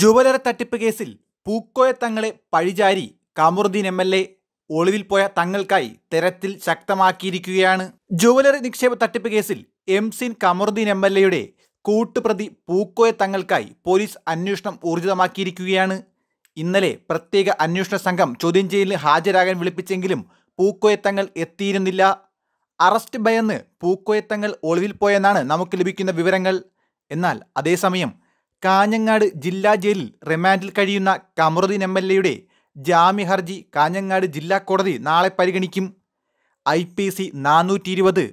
jeweller തട്ടിപ്പ് കേസിൽ പൂക്കോയ തങ്ങളെ പഴിചാരി കാമുറുദ്ദീൻ എം എൽ എ ഒളിവിൽ പോയ തങ്ങൾക്കായി തെരത്തിൽ ശക്തമാക്കിയിരിക്കുകയാണ് ജുവലറി നിക്ഷേപ തട്ടിപ്പ് കേസിൽ എം സിൻ കമറുദ്ദീൻ എം എൽ എയുടെ കൂട്ടുപ്രതി പൂക്കോയ തങ്ങൾക്കായി പോലീസ് അന്വേഷണം ഊർജിതമാക്കിയിരിക്കുകയാണ് ഇന്നലെ പ്രത്യേക അന്വേഷണ സംഘം ചോദ്യം ചെയ്യലിന് ഹാജരാകാൻ വിളിപ്പിച്ചെങ്കിലും പൂക്കോയ തങ്ങൾ എത്തിയിരുന്നില്ല അറസ്റ്റ് ഭയന്ന് പൂക്കോയ ഒളിവിൽ പോയെന്നാണ് നമുക്ക് ലഭിക്കുന്ന വിവരങ്ങൾ എന്നാൽ അതേസമയം കാഞ്ഞങ്ങാട് ജില്ലാ ജയിലിൽ റിമാൻഡിൽ കഴിയുന്ന കമറുദ്ദീൻ എം എൽ എയുടെ ജാമ്യ ഹർജി കാഞ്ഞങ്ങാട് ജില്ലാ കോടതി നാളെ പരിഗണിക്കും ഐ പി സി നാനൂറ്റി ഇരുപത്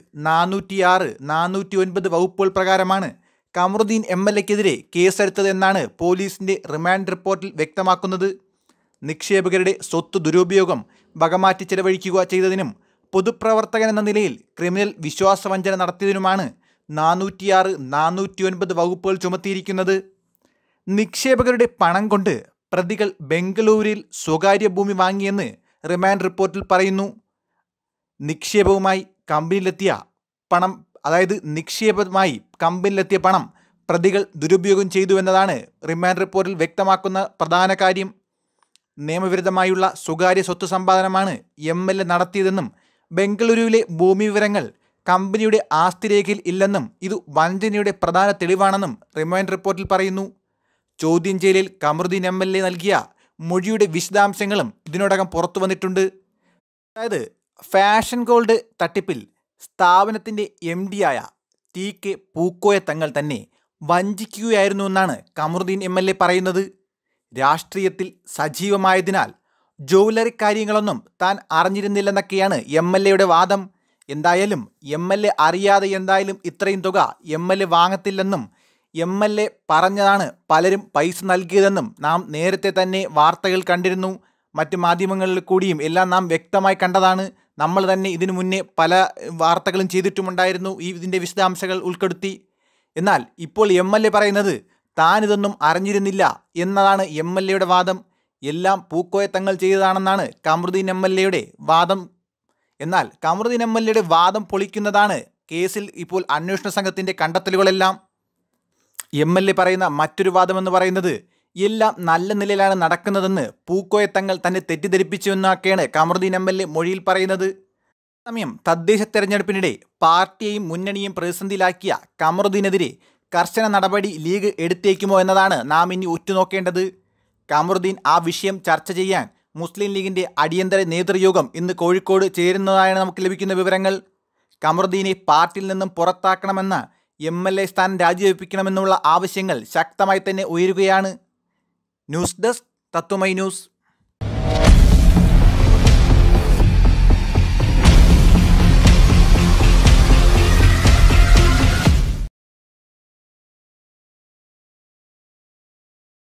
ആറ് നാനൂറ്റി ഒൻപത് വകുപ്പുകൾ പ്രകാരമാണ് കമറുദ്ദീൻ എം എൽ എക്കെതിരെ കേസെടുത്തതെന്നാണ് പോലീസിൻ്റെ റിമാൻഡ് റിപ്പോർട്ടിൽ വ്യക്തമാക്കുന്നത് നിക്ഷേപകരുടെ സ്വത്ത് ദുരുപയോഗം വകമാറ്റി ചെലവഴിക്കുക ചെയ്തതിനും പൊതുപ്രവർത്തകൻ എന്ന നിലയിൽ ക്രിമിനൽ വിശ്വാസവഞ്ചന നടത്തിയതിനുമാണ് നാനൂറ്റിയാറ് നാനൂറ്റി ഒൻപത് വകുപ്പുകൾ ചുമത്തിയിരിക്കുന്നത് നിക്ഷേപകരുടെ പണം കൊണ്ട് പ്രതികൾ ബംഗളൂരിൽ സ്വകാര്യ ഭൂമി വാങ്ങിയെന്ന് റിമാൻഡ് റിപ്പോർട്ടിൽ പറയുന്നു നിക്ഷേപവുമായി കമ്പനിയിലെത്തിയ പണം അതായത് നിക്ഷേപമായി കമ്പനിയിലെത്തിയ പണം പ്രതികൾ ദുരുപയോഗം ചെയ്തു എന്നതാണ് റിമാൻഡ് റിപ്പോർട്ടിൽ വ്യക്തമാക്കുന്ന പ്രധാന കാര്യം നിയമവിരുദ്ധമായുള്ള സ്വകാര്യ സ്വത്ത് സമ്പാദനമാണ് എം എൽ എ നടത്തിയതെന്നും ബംഗളൂരുവിലെ ഭൂമി വിവരങ്ങൾ കമ്പനിയുടെ ആസ്തിരേഖയിൽ ഇല്ലെന്നും ഇത് വഞ്ചനയുടെ പ്രധാന തെളിവാണെന്നും റിമാൻഡ് റിപ്പോർട്ടിൽ പറയുന്നു ചോദ്യം ചെയ്യലിൽ കമറുദ്ദീൻ എം എൽ എ നൽകിയ മൊഴിയുടെ വിശദാംശങ്ങളും ഇതിനോടകം പുറത്തു വന്നിട്ടുണ്ട് അതായത് ഫാഷൻ ഗോൾഡ് തട്ടിപ്പിൽ സ്ഥാപനത്തിൻ്റെ എം ഡിയായ ടി കെ പൂക്കോയ തങ്ങൾ തന്നെ വഞ്ചിക്കുകയായിരുന്നു എന്നാണ് കമറുദ്ദീൻ എം എൽ എ പറയുന്നത് രാഷ്ട്രീയത്തിൽ സജീവമായതിനാൽ ജ്വല്ലറി കാര്യങ്ങളൊന്നും താൻ അറിഞ്ഞിരുന്നില്ലെന്നൊക്കെയാണ് എം എൽ എയുടെ വാദം എന്തായാലും എം എൽ എ അറിയാതെ എന്തായാലും ഇത്രയും തുക എം എൽ എ വാങ്ങത്തില്ലെന്നും എം എൽ എ പറഞ്ഞതാണ് പലരും പൈസ നൽകിയതെന്നും നാം നേരത്തെ തന്നെ വാർത്തകൾ കണ്ടിരുന്നു മറ്റ് മാധ്യമങ്ങളിൽ കൂടിയും എല്ലാം നാം വ്യക്തമായി കണ്ടതാണ് നമ്മൾ തന്നെ ഇതിനു മുന്നേ പല വാർത്തകളും ചെയ്തിട്ടുമുണ്ടായിരുന്നു ഈ ഇതിൻ്റെ വിശദാംശങ്ങൾ ഉൾപ്പെടുത്തി എന്നാൽ ഇപ്പോൾ എം എൽ എ പറയുന്നത് താനിതൊന്നും അറിഞ്ഞിരുന്നില്ല എന്നതാണ് എം എൽ എയുടെ വാദം എല്ലാം പൂക്കോയ തങ്ങൾ ചെയ്തതാണെന്നാണ് കമറുദ്ദീൻ എം എൽ എയുടെ വാദം എന്നാൽ കമറുദ്ദീൻ എം എൽ എയുടെ വാദം പൊളിക്കുന്നതാണ് കേസിൽ ഇപ്പോൾ അന്വേഷണ സംഘത്തിൻ്റെ കണ്ടെത്തലുകളെല്ലാം എം എൽ എ പറയുന്ന മറ്റൊരു വാദമെന്ന് പറയുന്നത് എല്ലാം നല്ല നിലയിലാണ് നടക്കുന്നതെന്ന് പൂക്കോയെ തങ്ങൾ തന്നെ തെറ്റിദ്ധരിപ്പിച്ചുവെന്നൊക്കെയാണ് കമറുദ്ദീൻ എം എൽ എ മൊഴിയിൽ പറയുന്നത് സമയം തദ്ദേശ തെരഞ്ഞെടുപ്പിനിടെ പാർട്ടിയെയും മുന്നണിയും പ്രതിസന്ധിയിലാക്കിയ കമറുദ്ദീനെതിരെ കർശന നടപടി ലീഗ് എടുത്തേക്കുമോ എന്നതാണ് നാം ഇനി ഉറ്റുനോക്കേണ്ടത് കമറുദ്ദീൻ ആ വിഷയം ചർച്ച ചെയ്യാൻ മുസ്ലിം ലീഗിൻ്റെ അടിയന്തര നേതൃയോഗം ഇന്ന് കോഴിക്കോട് ചേരുന്നതായാണ് നമുക്ക് ലഭിക്കുന്ന വിവരങ്ങൾ കമറുദ്ദീനെ പാർട്ടിയിൽ നിന്നും പുറത്താക്കണമെന്ന എം എൽ എ സ്ഥാനം രാജിവെപ്പിക്കണമെന്നുള്ള ആവശ്യങ്ങൾ ശക്തമായി തന്നെ ഉയരുകയാണ് ന്യൂസ് ഡെസ്ക് തത്വമൈ ന്യൂസ്